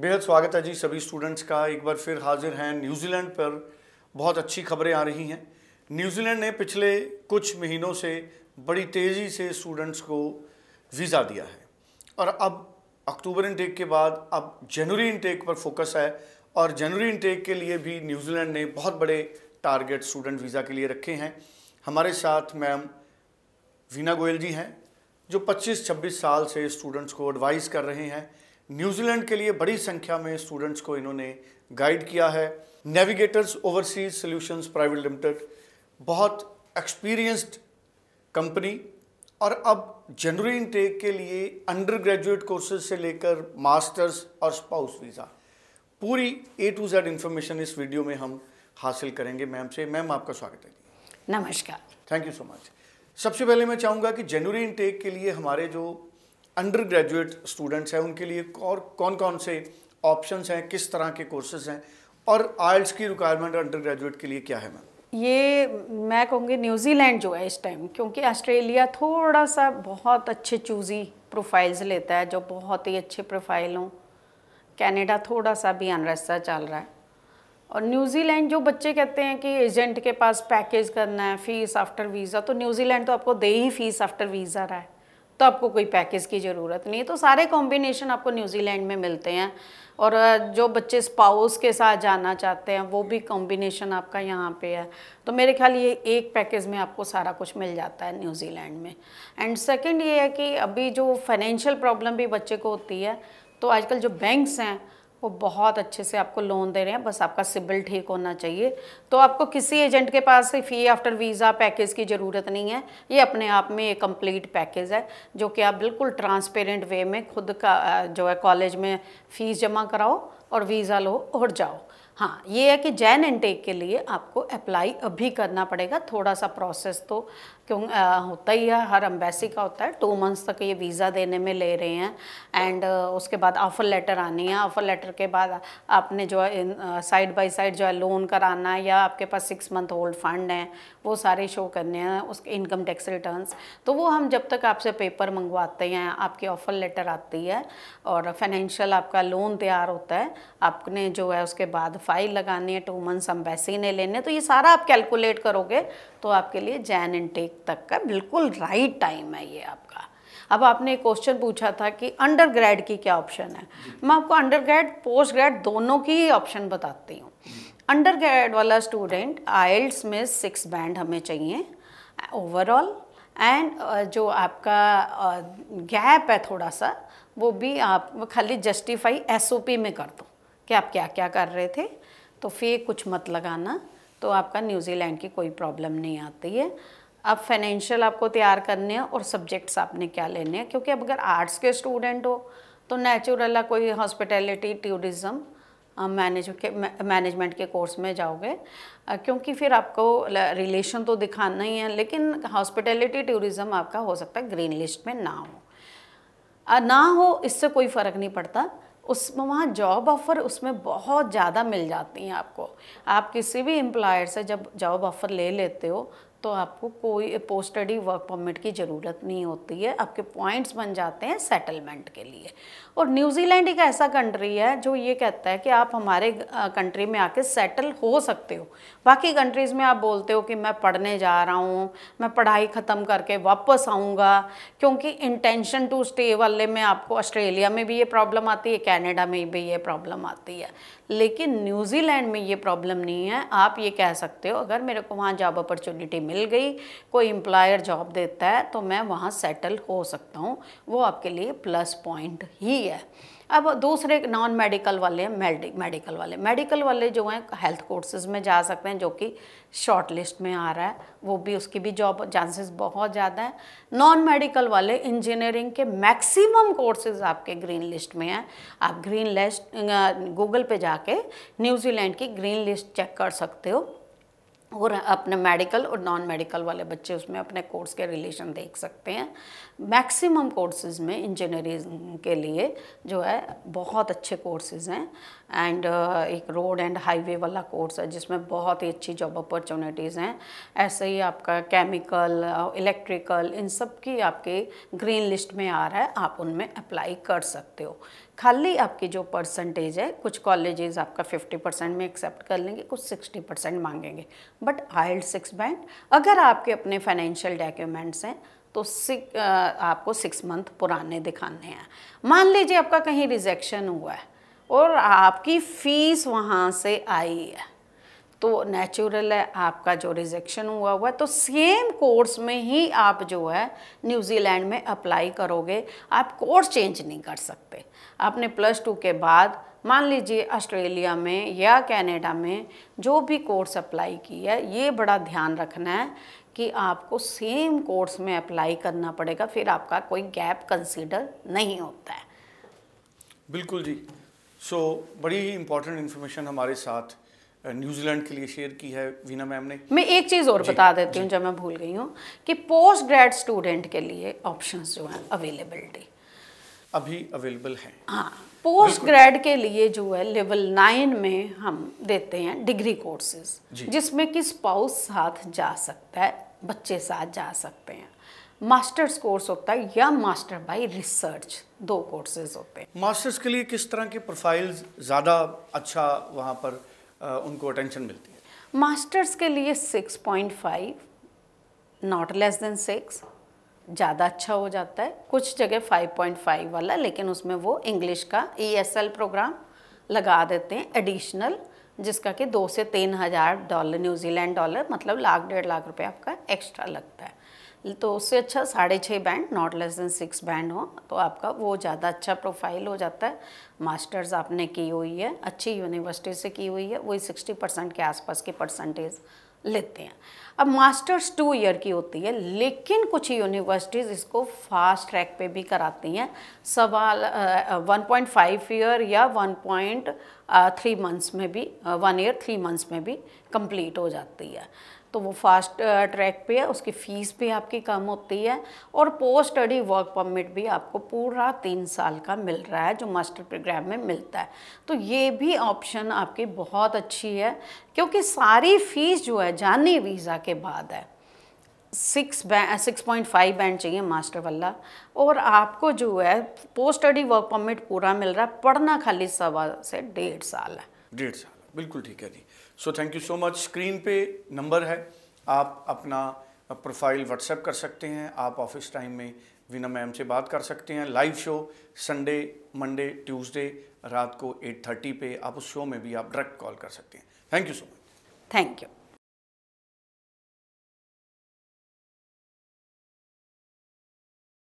बेहद स्वागत है जी सभी स्टूडेंट्स का एक बार फिर हाजिर हैं न्यूजीलैंड पर बहुत अच्छी खबरें आ रही हैं न्यूजीलैंड ने पिछले कुछ महीनों से बड़ी तेज़ी से स्टूडेंट्स को वीज़ा दिया है और अब अक्टूबर इनटेक के बाद अब जनवरी इनटेक पर फोकस है और जनवरी इनटेक के लिए भी न्यूजीलैंड ने बहुत बड़े टारगेट स्टूडेंट वीज़ा के लिए रखे हैं हमारे साथ मैम वीना गोयल जी हैं जो 25-26 साल से स्टूडेंट्स को एडवाइस कर रहे हैं न्यूजीलैंड के लिए बड़ी संख्या में स्टूडेंट्स को इन्होंने गाइड किया है Navigators Overseas Solutions Private Limited बहुत एक्सपीरियंस्ड कंपनी और अब जनवरी इनटेक के लिए अंडर ग्रेजुएट कोर्सेज से लेकर मास्टर्स और स्पाउस वीज़ा पूरी ए टू जेड इन्फॉर्मेशन इस वीडियो में हम हासिल करेंगे मैम से मैम आपका स्वागत है नमस्कार थैंक यू सो मच सबसे पहले मैं चाहूँगा कि जनवरी इनटेक के लिए हमारे जो अंडर ग्रेजुएट स्टूडेंट्स हैं उनके लिए और कौन कौन से ऑप्शन हैं किस तरह के कोर्सेज हैं और आयल्स की रिक्वायरमेंट अंडर ग्रेजुएट के लिए क्या है मैम ये मैं कहूँगी न्यूजीलैंड जो है इस टाइम क्योंकि ऑस्ट्रेलिया थोड़ा सा बहुत अच्छे चूज़ी प्रोफाइल्स लेता है जो बहुत ही अच्छे प्रोफाइल हों कनाडा थोड़ा सा भी अनरस्ता चल रहा है और न्यूजीलैंड जो बच्चे कहते हैं कि एजेंट के पास पैकेज करना है फ़ीस आफ्टर वीज़ा तो न्यूजीलैंड तो आपको दे ही फ़ीस आफ्टर वीज़ा रहा है तो आपको कोई पैकेज की ज़रूरत नहीं है तो सारे कॉम्बिनेशन आपको न्यूजीलैंड में मिलते हैं और जो बच्चे स्पाउस के साथ जाना चाहते हैं वो भी कॉम्बिनेशन आपका यहाँ पे है तो मेरे ख्याल ये एक पैकेज में आपको सारा कुछ मिल जाता है न्यूजीलैंड में एंड सेकंड ये है कि अभी जो फाइनेंशियल प्रॉब्लम भी बच्चे को होती है तो आजकल जो बैंक्स हैं वो बहुत अच्छे से आपको लोन दे रहे हैं बस आपका सिबिल ठीक होना चाहिए तो आपको किसी एजेंट के पास फ़ी आफ्टर वीज़ा पैकेज की ज़रूरत नहीं है ये अपने आप में एक कंप्लीट पैकेज है जो कि आप बिल्कुल ट्रांसपेरेंट वे में खुद का जो है कॉलेज में फ़ीस जमा कराओ और वीज़ा लो और जाओ हाँ ये है कि जैन इनटेक के लिए आपको अप्लाई अभी करना पड़ेगा थोड़ा सा प्रोसेस तो क्यों आ, होता ही है हर अम्बेसी का होता है टू मंथ्स तक ये वीज़ा देने में ले रहे हैं एंड उसके बाद ऑफ़र लेटर आनी है ऑफ़र लेटर के बाद आपने जो है साइड बाय साइड जो है लोन कराना है या आपके पास सिक्स मंथ ओल्ड फंड हैं वो सारे शो करने हैं उसके इनकम टैक्स रिटर्न्स तो वो हम जब तक आपसे पेपर मंगवाते हैं आपकी ऑफ़र लेटर आती है और फाइनेंशियल आपका लोन तैयार होता है आपने जो है उसके बाद फाइल लगानी है टू मंथ्स अम्बेसी ने लेने तो ये सारा आप कैलकुलेट करोगे तो आपके लिए जैन इनटेक तक का बिल्कुल राइट टाइम है ये आपका अब आपने एक क्वेश्चन पूछा था कि अंडर ग्रेड की क्या ऑप्शन है मैं आपको अंडर ग्रेड पोस्ट ग्रेड दोनों की ही ऑप्शन बताती हूँ अंडर ग्रेड वाला स्टूडेंट आइल्स में सिक्स बैंड हमें चाहिए ओवरऑल एंड जो आपका गैप है थोड़ा सा वो भी आप खाली जस्टिफाई एसओपी में कर दो कि आप क्या क्या कर रहे थे तो फिर कुछ मत लगाना तो आपका न्यूजीलैंड की कोई प्रॉब्लम नहीं आती है अब फाइनेंशियल आपको तैयार करने हैं और सब्जेक्ट्स आपने क्या लेने हैं क्योंकि अब अगर आर्ट्स के स्टूडेंट हो तो नेचुरल कोई हॉस्पिटैलिटी टूरिज़म मैनेज के मैनेजमेंट के कोर्स में जाओगे क्योंकि फिर आपको रिलेशन तो दिखाना ही है लेकिन हॉस्पिटैलिटी टूरिज़म आपका हो सकता है ग्रीन लिस्ट में ना हो ना हो इससे कोई फ़र्क नहीं पड़ता उस वहाँ जॉब ऑफ़र उसमें बहुत ज़्यादा मिल जाती हैं आपको आप किसी भी एम्प्लॉयर से जब जॉब ऑफ़र ले लेते हो तो आपको कोई पोस्ट स्टडी वर्क परमिट की ज़रूरत नहीं होती है आपके पॉइंट्स बन जाते हैं सेटलमेंट के लिए और न्यूजीलैंड एक ऐसा कंट्री है जो ये कहता है कि आप हमारे कंट्री में आके सेटल हो सकते हो बाकी कंट्रीज़ में आप बोलते हो कि मैं पढ़ने जा रहा हूँ मैं पढ़ाई ख़त्म करके वापस आऊँगा क्योंकि इंटेंशन टू स्टे वाले में आपको ऑस्ट्रेलिया में भी ये प्रॉब्लम आती है कैनेडा में भी ये प्रॉब्लम आती है लेकिन न्यूजीलैंड में ये प्रॉब्लम नहीं है आप ये कह सकते हो अगर मेरे को वहाँ जॉब अपॉर्चुनिटी मिल मिल गई कोई एम्प्लॉयर जॉब देता है तो मैं वहाँ सेटल हो सकता हूँ वो आपके लिए प्लस पॉइंट ही है अब दूसरे नॉन मेडिकल वाले हैं मेडिकल वाले मेडिकल वाले जो हैं हेल्थ कोर्सेज में जा सकते हैं जो कि शॉर्ट लिस्ट में आ रहा है वो भी उसकी भी जॉब चांसेस बहुत ज़्यादा है नॉन मेडिकल वाले इंजीनियरिंग के मैक्सिमम कोर्सेज आपके ग्रीन लिस्ट में हैं आप ग्रीन लिस्ट गूगल पे जाके न्यूजीलैंड की ग्रीन लिस्ट चेक कर सकते हो और अपने मेडिकल और नॉन मेडिकल वाले बच्चे उसमें अपने कोर्स के रिलेशन देख सकते हैं मैक्सिमम कोर्सेज़ में इंजीनियरिंग के लिए जो है बहुत अच्छे कोर्सेज़ हैं एंड uh, एक रोड एंड हाईवे वाला कोर्स है जिसमें बहुत ही अच्छी जॉब अपॉर्चुनिटीज़ हैं ऐसे ही आपका केमिकल uh, इलेक्ट्रिकल इन सब की आपके ग्रीन लिस्ट में आ रहा है आप उनमें अप्लाई कर सकते हो खाली आपकी जो परसेंटेज है कुछ कॉलेजेस आपका 50 परसेंट में एक्सेप्ट कर लेंगे कुछ 60 परसेंट मांगेंगे बट आइल्ड सिक्स बैंड अगर आपके अपने फाइनेंशियल डॉक्यूमेंट्स हैं तो सिक, आपको सिक्स मंथ पुराने दिखाने हैं मान लीजिए आपका कहीं रिजेक्शन हुआ है और आपकी फ़ीस वहाँ से आई है तो नेचुरल है आपका जो रिजेक्शन हुआ हुआ है तो सेम कोर्स में ही आप जो है न्यूजीलैंड में अप्लाई करोगे आप कोर्स चेंज नहीं कर सकते आपने प्लस टू के बाद मान लीजिए ऑस्ट्रेलिया में या कनाडा में जो भी कोर्स अप्लाई किया ये बड़ा ध्यान रखना है कि आपको सेम कोर्स में अप्लाई करना पड़ेगा फिर आपका कोई गैप कंसीडर नहीं होता है बिल्कुल जी सो so, बड़ी ही इंपॉर्टेंट इन्फॉर्मेशन हमारे साथ न्यूजीलैंड के लिए शेयर की है वीना मैम ने मैं एक चीज़ और बता देती हूँ जब मैं भूल गई हूँ कि पोस्ट ग्रेड स्टूडेंट के लिए ऑप्शन जो हैं अवेलेबिलिटी अभी अवेलेबल है हाँ पोस्ट ग्रेड के लिए जो है लेवल नाइन में हम देते हैं डिग्री कोर्सेज जिसमें कि स्पाउस साथ जा सकता है बच्चे साथ जा सकते हैं मास्टर्स कोर्स होता है या मास्टर बाय रिसर्च दो कोर्सेज होते हैं मास्टर्स के लिए किस तरह की प्रोफाइल ज़्यादा अच्छा वहाँ पर आ, उनको अटेंशन मिलती है मास्टर्स के लिए 6.5 नॉट लेस देन सिक्स ज़्यादा अच्छा हो जाता है कुछ जगह 5.5 वाला लेकिन उसमें वो इंग्लिश का ई e प्रोग्राम लगा देते हैं एडिशनल जिसका कि दो से तीन हज़ार डॉलर न्यूजीलैंड डॉलर मतलब लाख डेढ़ लाख रुपए आपका एक्स्ट्रा लगता है तो उससे अच्छा साढ़े छः band not less than six band हो तो आपका वो ज़्यादा अच्छा प्रोफाइल हो जाता है मास्टर्स आपने की हुई है अच्छी यूनिवर्सिटी से की हुई है वही सिक्सटी परसेंट के आसपास की परसेंटेज लेते हैं अब मास्टर्स टू ईयर की होती है लेकिन कुछ यूनिवर्सिटीज़ इसको फास्ट ट्रैक पे भी कराती हैं सवाल वन पॉइंट फाइव ईयर या वन पॉइंट थ्री मंथ्स में भी वन ईयर थ्री मंथ्स में भी कंप्लीट हो जाती है तो वो फास्ट ट्रैक uh, पे है उसकी फ़ीस भी आपकी कम होती है और पोस्ट स्टडी वर्क परमिट भी आपको पूरा तीन साल का मिल रहा है जो मास्टर प्रोग्राम में मिलता है तो ये भी ऑप्शन आपकी बहुत अच्छी है क्योंकि सारी फ़ीस जो है जाने वीज़ा के बाद है six band six point five band चाहिए मास्टर वाला और आपको जो है पोस्ट स्टडी वर्क परमिट पूरा मिल रहा है पढ़ना खाली सवा से डेढ़ साल है डेढ़ साल बिल्कुल ठीक है जी so thank you so much screen पे नंबर है आप अपना प्रोफाइल व्हाट्सएप कर सकते हैं आप ऑफिस टाइम में वीना मैम से बात कर सकते हैं live show Sunday Monday Tuesday रात को 8:30 पे आप उस शो में भी आप डायरेक्ट कॉल कर सकते हैं thank you so much thank you